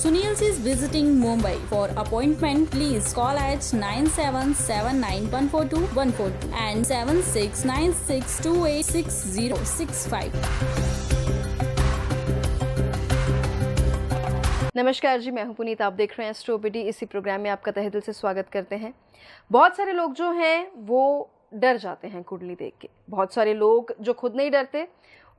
Sunil is visiting Mumbai. For appointment, please call at 9779142142 and 7696286065. नमस्कार जी मैं हूं पुनीत आप देख रहे हैं स्ट्रोबिडी इसी प्रोग्राम में आपका तह दिल से स्वागत करते हैं बहुत सारे लोग जो हैं वो डर जाते हैं कुंडली देख के बहुत सारे लोग जो खुद नहीं डरते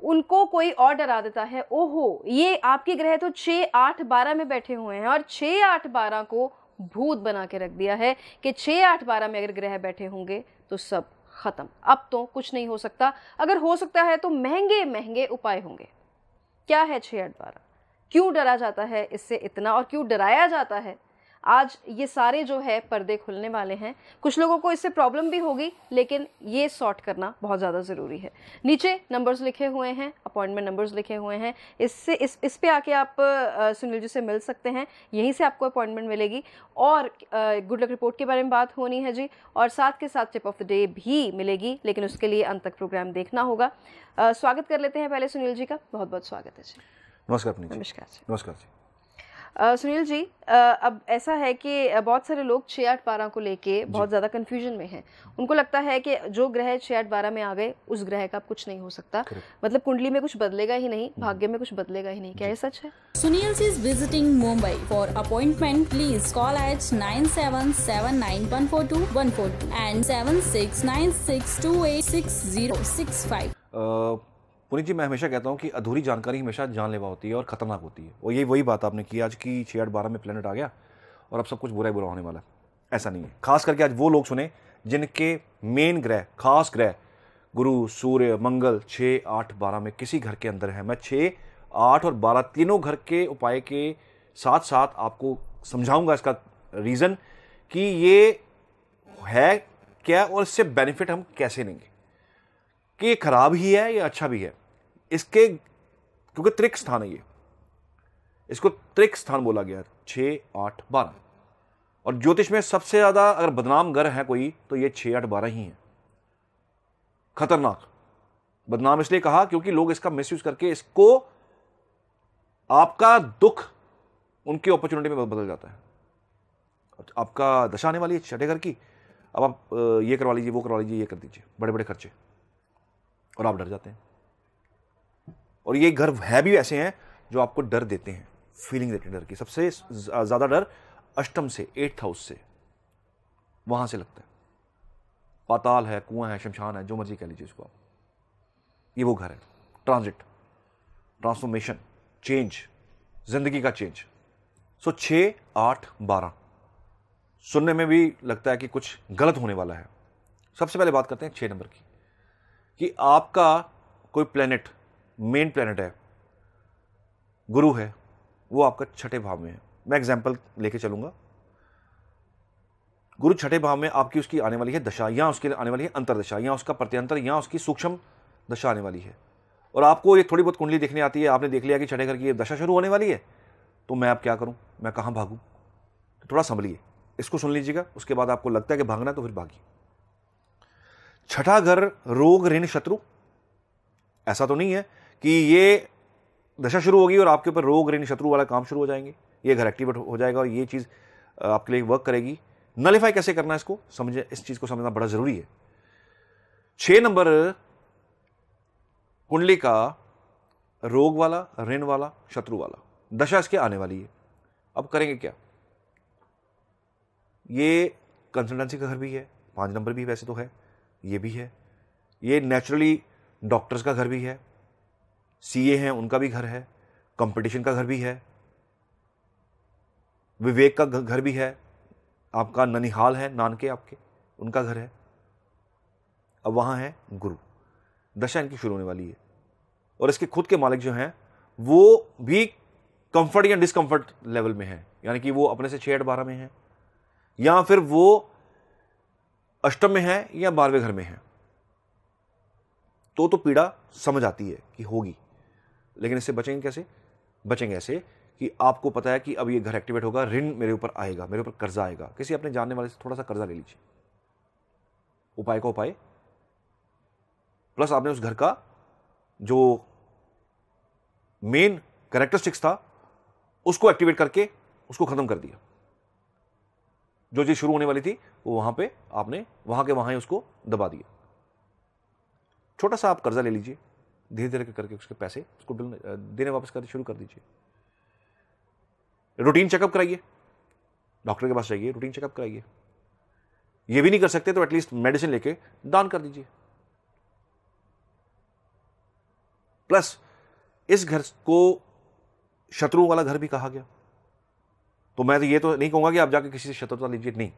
उनको कोई और डरा देता है ओहो ये आपके ग्रह तो छः आठ बारह में बैठे हुए हैं और छः आठ बारह को भूत बना के रख दिया है कि छः आठ बारह में अगर ग्रह बैठे होंगे तो सब ख़त्म अब तो कुछ नहीं हो सकता अगर हो सकता है तो महंगे महंगे उपाय होंगे क्या है छः आठ बारह क्यों डरा जाता है इससे इतना और क्यों डराया जाता है आज ये सारे जो है पर्दे खुलने वाले हैं कुछ लोगों को इससे प्रॉब्लम भी होगी लेकिन ये सॉर्ट करना बहुत ज़्यादा ज़रूरी है नीचे नंबर्स लिखे हुए हैं अपॉइंटमेंट नंबर्स लिखे हुए हैं इससे इस इस पे आके आप सुनील जी से मिल सकते हैं यहीं से आपको अपॉइंटमेंट मिलेगी और गुड लक रिपोर्ट के बारे में बात होनी है जी और साथ के साथ टिप ऑफ द डे भी मिलेगी लेकिन उसके लिए अंत तक प्रोग्राम देखना होगा स्वागत कर लेते हैं पहले सुनील जी का बहुत बहुत स्वागत है जी नमस्कार नमस्कार जी नमस्कार जी सुनील जी अब ऐसा है कि बहुत सारे लोग छः आठ बारह को लेके बहुत ज़्यादा कन्फ्यूजन में हैं उनको लगता है कि जो ग्रह छः आठ बारह में आ गए उस ग्रह का कुछ नहीं हो सकता मतलब कुंडली में कुछ बदलेगा ही नहीं हम्म। भाग्य में कुछ बदलेगा ही नहीं क्या ये सच है Sunil ji is visiting Mumbai for appointment please call at nine seven seven nine one four two one four two and seven six nine six two eight six zero six five Puneet ji मैं हमेशा कहता हूँ कि अधूरी जानकारी हमेशा जानलेवा होती है और ख़तरनाक होती है और यही वही बात आपने की आज की छः आठ बारह में प्लानट आ गया और अब सब कुछ बुरा ही बुरा होने वाला है ऐसा नहीं है खास करके आज वो लोग सुने जिनके मेन ग्रह खास ग्रह गुरु सूर्य मंगल छः आठ बारह में किसी घर के अंदर है मैं छः आठ और बारह तीनों घर के उपाय के साथ साथ आपको समझाऊंगा इसका रीज़न कि ये है क्या और इससे बेनिफिट हम कैसे लेंगे कि ये ख़राब ही है या अच्छा भी है इसके क्योंकि त्रिक स्थान है ये इसको त्रिक स्थान बोला गया छः आठ बारह और ज्योतिष में सबसे ज़्यादा अगर बदनाम ग्रह है कोई तो ये छः आठ बारह ही है खतरनाक बदनाम इसलिए कहा क्योंकि लोग इसका मिस करके इसको आपका दुख उनकी अपॉर्चुनिटी में बदल जाता है आपका दशा आने वाली है छठे घर की अब आप ये करवा लीजिए वो करवा लीजिए ये कर दीजिए बड़े बड़े खर्चे और आप डर जाते हैं और ये घर है भी ऐसे हैं जो आपको डर देते हैं फीलिंग देते हैं डर की सबसे ज़्यादा डर अष्टम से एट्थ हाउस से वहाँ से लगता है पाताल है कुआं है शमशान है जो मर्जी कह लीजिए उसको आप ये वो घर है ट्रांजिट ट्रांसफॉर्मेशन चेंज जिंदगी का चेंज सो छ आठ बारह सुनने में भी लगता है कि कुछ गलत होने वाला है सबसे पहले बात करते हैं छः नंबर की कि आपका कोई प्लेनेट मेन प्लैनेट है गुरु है वो आपका छठे भाव में है मैं एग्जाम्पल लेके चलूंगा गुरु छठे भाव में आपकी उसकी आने वाली है दशा या उसके आने वाली है अंतरदशा या उसका प्रत्यंतर या उसकी सूक्ष्म दशा आने वाली है और आपको ये थोड़ी बहुत कुंडली देखने आती है आपने देख लिया कि छठे घर की ये दशा शुरू होने वाली है तो मैं आप क्या करूं मैं कहां भागू तो थोड़ा संभलिए इसको सुन लीजिएगा उसके बाद आपको लगता है कि भागना तो फिर भागी छठा घर रोग ऋण शत्रु ऐसा तो नहीं है कि ये दशा शुरू होगी और आपके ऊपर रोग ऋण शत्रु वाला काम शुरू हो जाएंगे ये घर एक्टिवेट हो जाएगा और ये चीज़ आपके लिए वर्क करेगी नलीफाई कैसे करना है इसको समझ इस चीज़ को समझना बड़ा ज़रूरी है छः नंबर कुंडली का रोग वाला ऋण वाला शत्रु वाला दशा इसके आने वाली है अब करेंगे क्या ये कंसल्टेंसी का घर भी है पाँच नंबर भी वैसे तो है ये भी है ये नेचुरली डॉक्टर्स का घर भी है सीए हैं उनका भी घर है कंपटीशन का घर भी है विवेक का घर भी है आपका ननिहाल है नानके आपके उनका घर है अब वहाँ है गुरु दशा इनकी शुरू होने वाली है और इसके खुद के मालिक जो हैं वो भी कंफर्ट या डिसकंफर्ट लेवल में है यानी कि वो अपने से छः आठ बारह में है या फिर वो अष्टम में है या बारहवें घर में है तो तो पीड़ा समझ आती है कि होगी लेकिन इससे बचेंगे कैसे बचेंगे ऐसे कि आपको पता है कि अब ये घर एक्टिवेट होगा ऋण मेरे ऊपर आएगा मेरे ऊपर कर्जा आएगा किसी अपने जानने वाले से थोड़ा सा कर्जा ले लीजिए उपाय का उपाय प्लस आपने उस घर का जो मेन करेक्टरिस्टिक्स था उसको एक्टिवेट करके उसको ख़त्म कर दिया जो चीज़ शुरू होने वाली थी वो वहां पे आपने वहां के वहां ही उसको दबा दिया छोटा सा आप कर्ज़ा ले लीजिए धीरे धीरे करके उसके पैसे उसको बिल देने वापस कर शुरू कर दीजिए रूटीन चेकअप कराइए डॉक्टर के पास जाइए रूटीन चेकअप कराइए ये भी नहीं कर सकते तो एटलीस्ट मेडिसिन लेके दान कर दीजिए प्लस इस घर को शत्रु वाला घर भी कहा गया तो मैं तो ये तो नहीं कहूंगा कि आप जाके किसी से शत्रुता लीजिए नहीं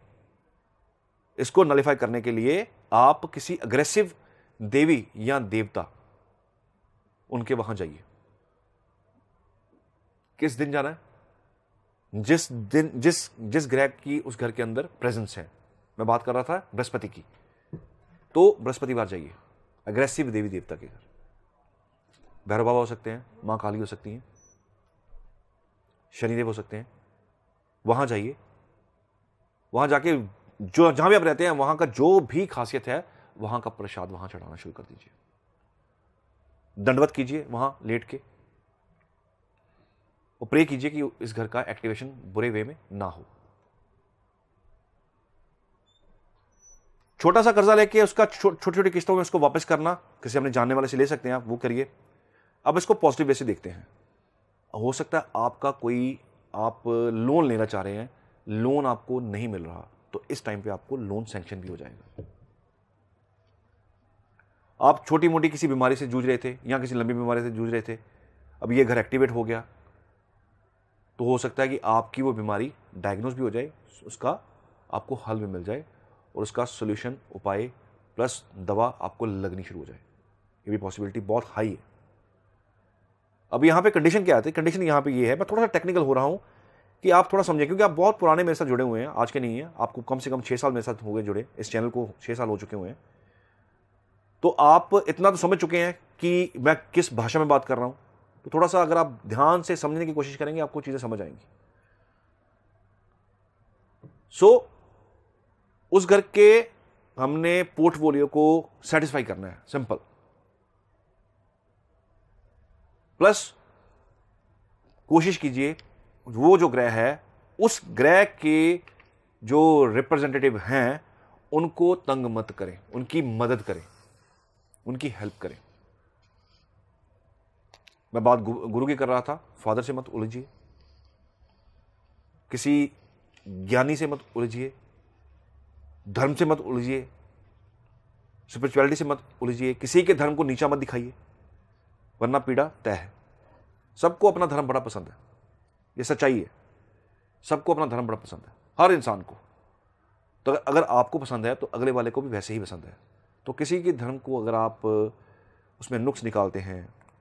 इसको नलिफाई करने के लिए आप किसी अग्रेसिव देवी या देवता उनके वहां जाइए किस दिन जाना है जिस दिन जिस जिस ग्रह की उस घर के अंदर प्रेजेंस है मैं बात कर रहा था बृहस्पति की तो बृहस्पतिवार जाइए अग्रेसिव देवी देवता के घर भैरव बाबा हो सकते हैं मां काली हो सकती हैं शनिदेव हो सकते हैं वहां जाइए वहां जाके जो जहां भी आप रहते हैं वहां का जो भी खासियत है वहां का प्रसाद वहां चढ़ाना शुरू कर दीजिए दंडवत कीजिए वहाँ लेट के और प्रे कीजिए कि इस घर का एक्टिवेशन बुरे वे में ना हो छोटा सा कर्जा लेके उसका छोटी छोटी छोटी किस्तों में उसको वापस करना किसी अपने जानने वाले से ले सकते हैं आप वो करिए अब इसको पॉजिटिव वे से देखते हैं हो सकता है आपका कोई आप लोन लेना चाह रहे हैं लोन आपको नहीं मिल रहा तो इस टाइम पे आपको लोन सेंक्शन भी हो जाएगा आप छोटी मोटी किसी बीमारी से जूझ रहे थे या किसी लंबी बीमारी से जूझ रहे थे अब ये घर एक्टिवेट हो गया तो हो सकता है कि आपकी वो बीमारी डायग्नोज भी हो जाए उसका आपको हल भी मिल जाए और उसका सोल्यूशन उपाय प्लस दवा आपको लगनी शुरू हो जाए ये भी पॉसिबिलिटी बहुत हाई है अब यहाँ पे कंडीशन क्या आती है कंडीशन तो यहाँ पे ये है मैं थोड़ा सा टेक्निकल हो रहा हूँ कि आप थोड़ा समझें क्योंकि आप बहुत पुराने मेरे साथ जुड़े हुए हैं आज के नहीं हैं आपको कम से कम छः साल मेरे साथ हो गए जुड़े इस चैनल को छः साल हो चुके हुए हैं तो आप इतना तो समझ चुके हैं कि मैं किस भाषा में बात कर रहा हूं तो थोड़ा सा अगर आप ध्यान से समझने की कोशिश करेंगे आपको चीज़ें समझ आएंगी सो so, उस घर के हमने पोर्टफोलियो को सेटिस्फाई करना है सिंपल प्लस कोशिश कीजिए वो जो ग्रह है उस ग्रह के जो रिप्रेजेंटेटिव हैं उनको तंग मत करें उनकी मदद करें उनकी हेल्प करें मैं बात गुरु की कर रहा था फादर से मत उलझिए किसी ज्ञानी से मत उलझिए धर्म से मत उलझिए स्पिरिचुअलिटी से मत उलझिए किसी के धर्म को नीचा मत दिखाइए वरना पीड़ा तय है सबको अपना धर्म बड़ा पसंद है ये सच्चाई है सबको अपना धर्म बड़ा पसंद है हर इंसान को तो अगर आपको पसंद है तो अगले वाले को भी वैसे ही पसंद है तो किसी के धर्म को अगर आप उसमें नुक्स निकालते हैं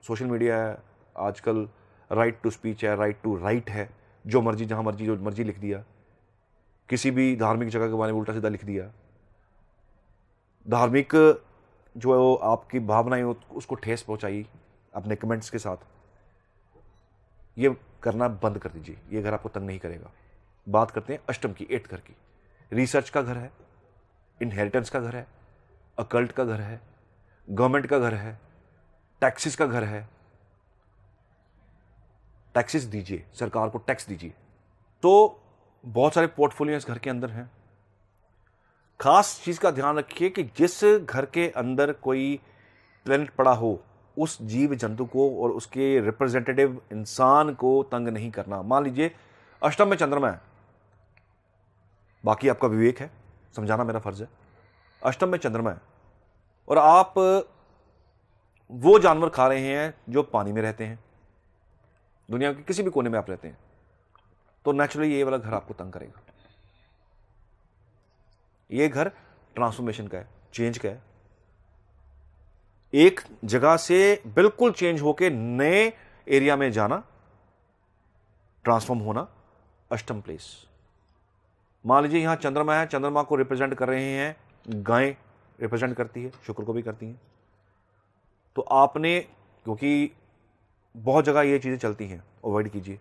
सोशल मीडिया है आजकल राइट टू स्पीच है राइट टू राइट है जो मर्जी जहाँ मर्जी जो मर्जी लिख दिया किसी भी धार्मिक जगह के बारे में उल्टा सीधा लिख दिया धार्मिक जो है वो आपकी भावनाएं उसको ठेस पहुंचाई अपने कमेंट्स के साथ ये करना बंद कर दीजिए ये घर आपको तंग नहीं करेगा बात करते हैं अष्टम की एट घर की रिसर्च का घर है इनहेरिटेंस का घर है अकल्ट का घर है गवर्नमेंट का घर है टैक्सेस का घर है टैक्सेस दीजिए सरकार को टैक्स दीजिए तो बहुत सारे पोर्टफोलियो इस घर के अंदर हैं खास चीज़ का ध्यान रखिए कि जिस घर के अंदर कोई प्लेनेट पड़ा हो उस जीव जंतु को और उसके रिप्रेजेंटेटिव इंसान को तंग नहीं करना मान लीजिए अष्टम में चंद्रमा है बाकी आपका विवेक है समझाना मेरा फर्ज है अष्टम में चंद्रमा है और आप वो जानवर खा रहे हैं जो पानी में रहते हैं दुनिया के किसी भी कोने में आप रहते हैं तो नेचुरली ये वाला घर आपको तंग करेगा ये घर ट्रांसफॉर्मेशन का है चेंज का है एक जगह से बिल्कुल चेंज होके नए एरिया में जाना ट्रांसफॉर्म होना अष्टम प्लेस मान लीजिए यहां चंद्रमा है चंद्रमा को रिप्रेजेंट कर रहे हैं गायें रिप्रेजेंट करती है शुक्र को भी करती हैं तो आपने क्योंकि बहुत जगह ये चीज़ें चलती हैं अवॉइड कीजिए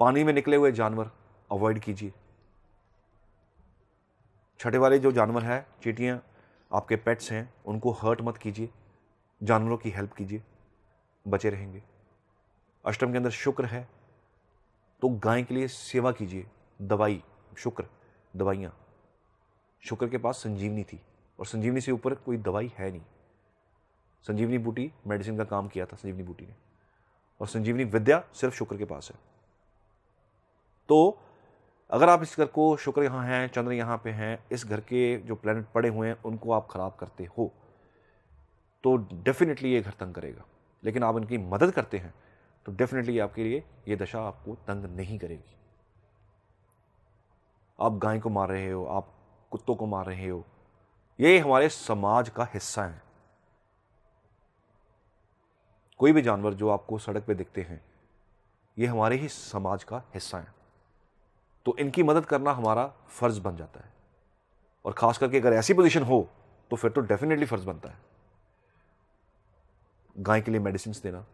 पानी में निकले हुए जानवर अवॉइड कीजिए छठे वाले जो जानवर हैं चीटियाँ आपके पेट्स हैं उनको हर्ट मत कीजिए जानवरों की हेल्प कीजिए बचे रहेंगे अष्टम के अंदर शुक्र है तो गाय के लिए सेवा कीजिए दवाई शुक्र दवाइयाँ शुक्र के पास संजीवनी थी और संजीवनी से ऊपर कोई दवाई है नहीं संजीवनी बूटी मेडिसिन का काम किया था संजीवनी बूटी ने और संजीवनी विद्या सिर्फ शुक्र के पास है तो अगर आप इस घर को शुक्र यहाँ हैं चंद्र यहाँ पे हैं इस घर के जो प्लैनेट पड़े हुए हैं उनको आप ख़राब करते हो तो डेफिनेटली ये घर तंग करेगा लेकिन आप इनकी मदद करते हैं तो डेफिनेटली आपके लिए ये दशा आपको तंग नहीं करेगी आप गाय को मार रहे हो आप कुत्तों को मार रहे हो ये हमारे समाज का हिस्सा है कोई भी जानवर जो आपको सड़क पे दिखते हैं ये हमारे ही समाज का हिस्सा है तो इनकी मदद करना हमारा फ़र्ज़ बन जाता है और ख़ास करके अगर ऐसी पोजीशन हो तो फिर तो डेफिनेटली फ़र्ज़ बनता है गाय के लिए मेडिसिन देना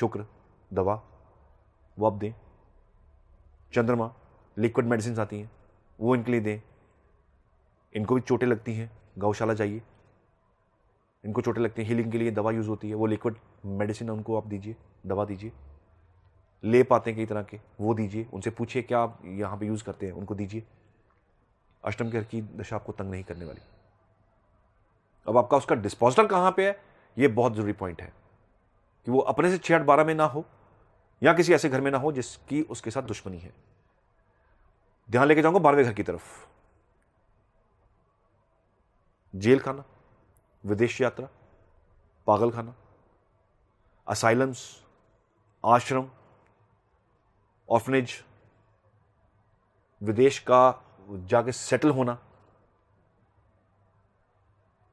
शुक्र दवा वो आप दें चंद्रमा लिक्विड मेडिसिन आती हैं वो इनके लिए दें इनको भी चोटें लगती हैं गौशाला जाइए इनको चोटें लगती हैं हीलिंग के लिए दवा यूज़ होती है वो लिक्विड मेडिसिन उनको आप दीजिए दवा दीजिए ले पाते हैं कई तरह के वो दीजिए उनसे पूछिए क्या आप यहाँ पे यूज़ करते हैं उनको दीजिए अष्टम के घर की दशा आपको तंग नहीं करने वाली अब आपका उसका डिस्पोजल कहाँ पे है ये बहुत ज़रूरी पॉइंट है कि वो अपने से छः आठ बारह में ना हो या किसी ऐसे घर में ना हो जिसकी उसके साथ दुश्मनी है ध्यान लेके जाऊंगा बारहवें घर की तरफ जेल खाना विदेश यात्रा पागल खाना असाइलम्स आश्रम ऑफनेज विदेश का जाके सेटल होना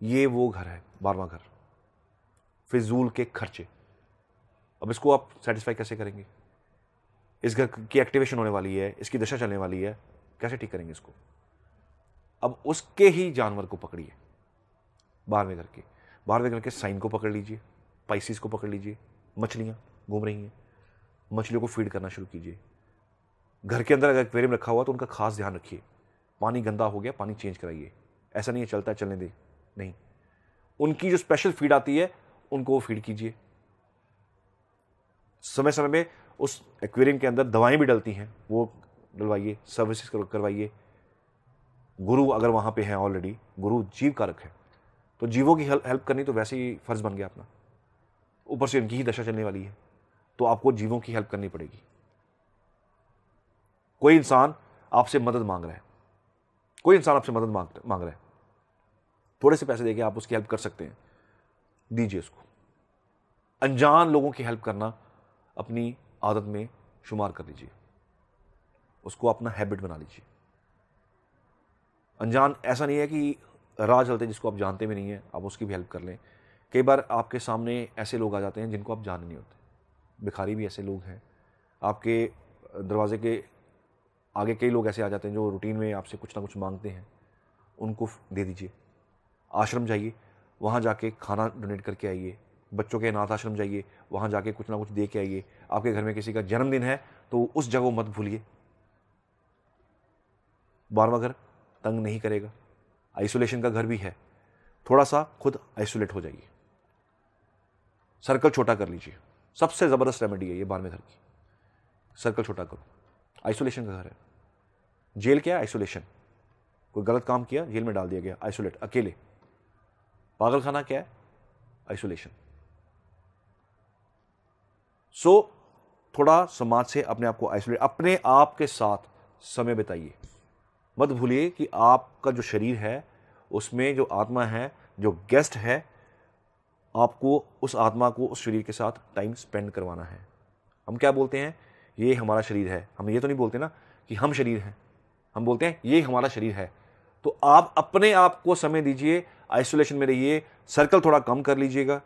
ये वो घर है बारवा घर फिजूल के खर्चे अब इसको आप सेटिस्फाई कैसे करेंगे इस घर की एक्टिवेशन होने वाली है इसकी दशा चलने वाली है कैसे ठीक करेंगे इसको अब उसके ही जानवर को पकड़िए बारहवें घर के बारहवें घर के साइन को पकड़ लीजिए पाइसिस को पकड़ लीजिए मछलियाँ घूम रही हैं मछलियों को फीड करना शुरू कीजिए घर के अंदर अगर एक्वेरियम रखा हुआ तो उनका खास ध्यान रखिए पानी गंदा हो गया पानी चेंज कराइए ऐसा नहीं है चलता है चलने दे नहीं उनकी जो स्पेशल फीड आती है उनको वो फीड कीजिए समय समय में उस एक्वेरियम के अंदर दवाएं भी डलती हैं वो डलवाइए सर्विसेज करवाइए गुरु अगर वहाँ पे हैं ऑलरेडी गुरु जीव कारक है तो जीवों की हेल्प करनी तो वैसे ही फ़र्ज़ बन गया अपना ऊपर से उनकी ही दशा चलने वाली है तो आपको जीवों की हेल्प करनी पड़ेगी कोई इंसान आपसे मदद मांग रहा है कोई इंसान आपसे मदद मांग मांग रहा है थोड़े से पैसे देके आप उसकी हेल्प कर सकते हैं दीजिए उसको अनजान लोगों की हेल्प करना अपनी आदत में शुमार कर लीजिए उसको अपना हैबिट बना लीजिए अनजान ऐसा नहीं है कि राह चलते जिसको आप जानते भी नहीं हैं आप उसकी भी हेल्प कर लें कई बार आपके सामने ऐसे लोग आ जाते हैं जिनको आप जाने नहीं होते भिखारी भी ऐसे लोग हैं आपके दरवाजे के आगे कई लोग ऐसे आ जाते हैं जो रूटीन में आपसे कुछ ना कुछ मांगते हैं उनको दे दीजिए आश्रम जाइए वहाँ जाके खाना डोनेट करके आइए बच्चों के अनाथ आश्रम जाइए वहाँ जाके कुछ ना कुछ दे के आइए आपके घर में किसी का जन्मदिन है तो उस जगह मत भूलिए बारवा घर तंग नहीं करेगा आइसोलेशन का घर भी है थोड़ा सा खुद आइसोलेट हो जाइए सर्कल छोटा कर लीजिए सबसे ज़बरदस्त रेमेडी है ये बारहवें घर की सर्कल छोटा करो आइसोलेशन का घर है जेल क्या है आइसोलेशन कोई गलत काम किया जेल में डाल दिया गया आइसोलेट अकेले पागलखाना क्या है आइसोलेशन सो so, थोड़ा समाज से अपने आप को आइसोलेट अपने आप के साथ समय बिताइए मत भूलिए कि आपका जो शरीर है उसमें जो आत्मा है जो गेस्ट है आपको उस आत्मा को उस शरीर के साथ टाइम स्पेंड करवाना है हम क्या बोलते हैं ये हमारा शरीर है हम ये तो नहीं बोलते ना कि हम शरीर हैं हम बोलते हैं ये हमारा शरीर है तो आप अपने आप को समय दीजिए आइसोलेशन में रहिए सर्कल थोड़ा कम कर लीजिएगा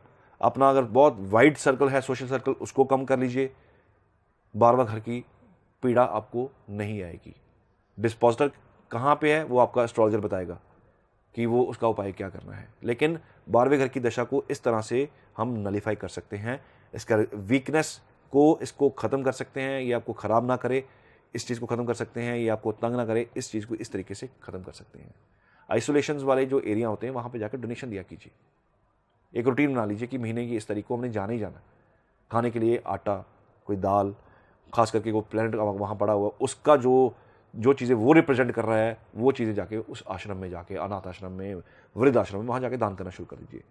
अपना अगर बहुत वाइड सर्कल है सोशल सर्कल उसको कम कर लीजिए बार बार घर की पीड़ा आपको नहीं आएगी डिस्पोजर कहाँ पे है वो आपका एस्ट्रोलॉजर बताएगा कि वो उसका उपाय क्या करना है लेकिन बारहवें घर की दशा को इस तरह से हम नलीफाई कर सकते हैं इसका वीकनेस को इसको ख़त्म कर सकते हैं ये आपको ख़राब ना करे इस चीज़ को ख़त्म कर सकते हैं ये आपको तंग ना करे इस चीज़ को इस तरीके से ख़त्म कर सकते हैं आइसोलेशन वाले जो एरिया होते हैं वहाँ पर जाकर डोनेशन दिया कीजिए एक रूटीन बना लीजिए कि महीने की इस तारीख को हमने जाना ही जाना खाने के लिए आटा कोई दाल खास करके वो प्लानट वहाँ पड़ा हुआ उसका जो जो चीज़ें वो रिप्रेजेंट कर रहा है वो चीज़ें जाके उस आश्रम में जाके अनाथ आश्रम में वृद्ध आश्रम में वहाँ जाके दान करना शुरू कर दीजिए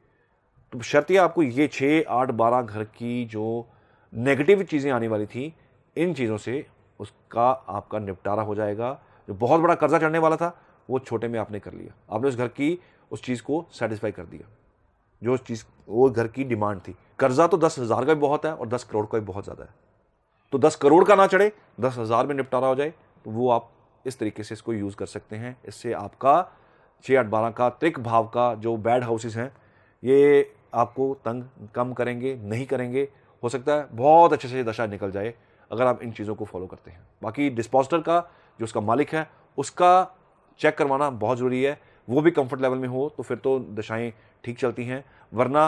तो शर्त यह आपको ये छः आठ बारह घर की जो नेगेटिव चीज़ें आने वाली थी इन चीज़ों से उसका आपका निपटारा हो जाएगा जो बहुत बड़ा कर्जा चढ़ने वाला था वो छोटे में आपने कर लिया आपने उस घर की उस चीज़ को सेटिस्फाई कर दिया जो चीज़ वो घर की डिमांड थी कर्जा तो दस हज़ार का भी बहुत है और दस करोड़ का भी बहुत ज़्यादा है तो दस करोड़ का ना चढ़े दस हज़ार में निपटारा हो जाए तो वो आप इस तरीके से इसको यूज़ कर सकते हैं इससे आपका छः आठ बारह का त्रिक भाव का जो बैड हाउसेस हैं ये आपको तंग कम करेंगे नहीं करेंगे हो सकता है बहुत अच्छे से दशा निकल जाए अगर आप इन चीज़ों को फॉलो करते हैं बाकी डिस्पॉजिटर का जो उसका मालिक है उसका चेक करवाना बहुत ज़रूरी है वो भी कंफर्ट लेवल में हो तो फिर तो दशाएँ ठीक चलती हैं वरना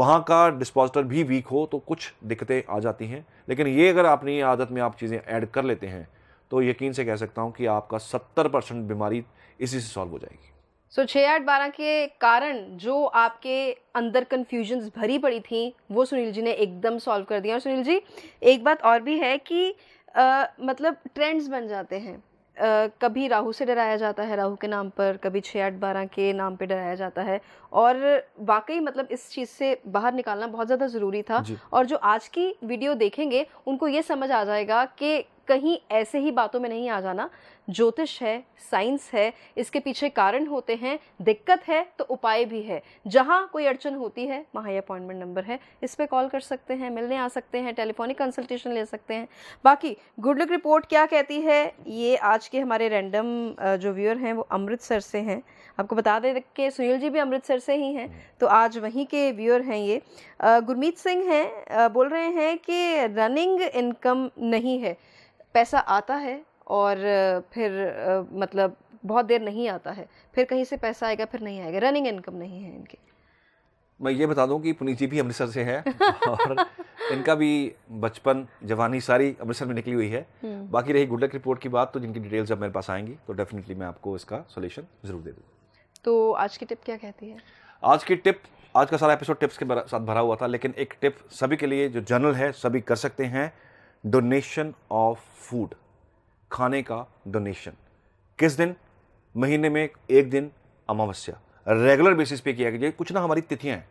वहाँ का डिस्पोजिटर भी वीक हो तो कुछ दिक्कतें आ जाती हैं लेकिन ये अगर आपने आदत में आप चीज़ें ऐड कर लेते हैं तो यकीन से कह सकता हूँ कि आपका सत्तर परसेंट बीमारी इसी से सॉल्व हो जाएगी सो छः आठ बारह के कारण जो आपके अंदर कन्फ्यूजन्स भरी पड़ी थी वो सुनील जी ने एकदम सॉल्व कर दिया और सुनील जी एक बात और भी है कि आ, मतलब ट्रेंड्स बन जाते हैं कभी राहु से डराया जाता है राहु के नाम पर कभी छः आठ बारह के नाम पे डराया जाता है और वाकई मतलब इस चीज़ से बाहर निकालना बहुत ज़्यादा ज़रूरी था और जो आज की वीडियो देखेंगे उनको ये समझ आ जाएगा कि कहीं ऐसे ही बातों में नहीं आ जाना ज्योतिष है साइंस है इसके पीछे कारण होते हैं दिक्कत है तो उपाय भी है जहाँ कोई अड़चन होती है वहाँ ये अपॉइंटमेंट नंबर है इस पर कॉल कर सकते हैं मिलने आ सकते हैं टेलीफोनिक कंसल्टेशन ले सकते हैं बाकी गुड लक रिपोर्ट क्या कहती है ये आज के हमारे रैंडम जो व्यूअर हैं वो अमृतसर से हैं आपको बता दें कि सुनील जी भी अमृतसर से ही हैं तो आज वहीं के व्यूअर हैं ये गुरमीत सिंह हैं बोल रहे हैं कि रनिंग इनकम नहीं है पैसा आता है और फिर मतलब बहुत देर नहीं आता है फिर कहीं से पैसा आएगा फिर नहीं आएगा रनिंग इनकम नहीं है इनकी मैं ये बता दूं कि पुनीत जी भी अमृतसर से हैं और इनका भी बचपन जवानी सारी अमृतसर में निकली हुई है हम्म। बाकी रही गुडक रिपोर्ट की बात तो जिनकी डिटेल्स जब मेरे पास आएंगी तो डेफिनेटली मैं आपको इसका सोल्यूशन ज़रूर दे दूँगा तो आज की टिप क्या कहती है आज की टिप आज का सारा एपिसोड टिप्स के साथ भरा हुआ था लेकिन एक टिप सभी के लिए जो जनरल है सभी कर सकते हैं डोनेशन ऑफ फूड खाने का डोनेशन किस दिन महीने में एक दिन अमावस्या रेगुलर बेसिस पे किया कीजिए कुछ ना हमारी तिथियां हैं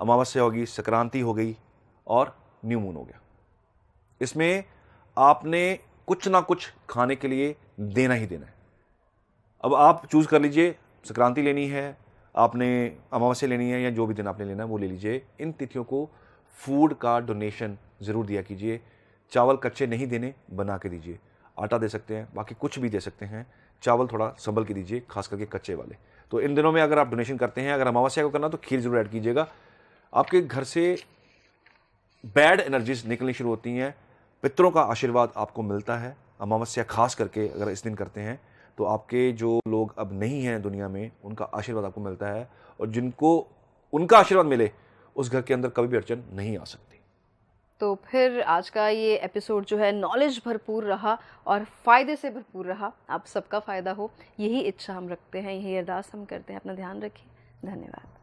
अमावस्या होगी संक्रांति हो गई और न्यू मून हो गया इसमें आपने कुछ ना कुछ खाने के लिए देना ही देना है अब आप चूज़ कर लीजिए संक्रांति लेनी है आपने अमावस्या लेनी है या जो भी दिन आपने लेना है वो ले लीजिए इन तिथियों को फूड का डोनेशन ज़रूर दिया कीजिए चावल कच्चे नहीं देने बना के दीजिए आटा दे सकते हैं बाकी कुछ भी दे सकते हैं चावल थोड़ा संभल के दीजिए खास करके कच्चे वाले तो इन दिनों में अगर आप डोनेशन करते हैं अगर अमावस्या को करना तो खीर जरूर ऐड कीजिएगा आपके घर से बैड एनर्जीज निकलनी शुरू होती हैं पितरों का आशीर्वाद आपको मिलता है अमावस्या खास करके अगर इस दिन करते हैं तो आपके जो लोग अब नहीं हैं दुनिया में उनका आशीर्वाद आपको मिलता है और जिनको उनका आशीर्वाद मिले उस घर के अंदर कभी भी अड़चन नहीं आ सकती तो फिर आज का ये एपिसोड जो है नॉलेज भरपूर रहा और फ़ायदे से भरपूर रहा आप सबका फ़ायदा हो यही इच्छा हम रखते हैं यही अरदास हम करते हैं अपना ध्यान रखिए धन्यवाद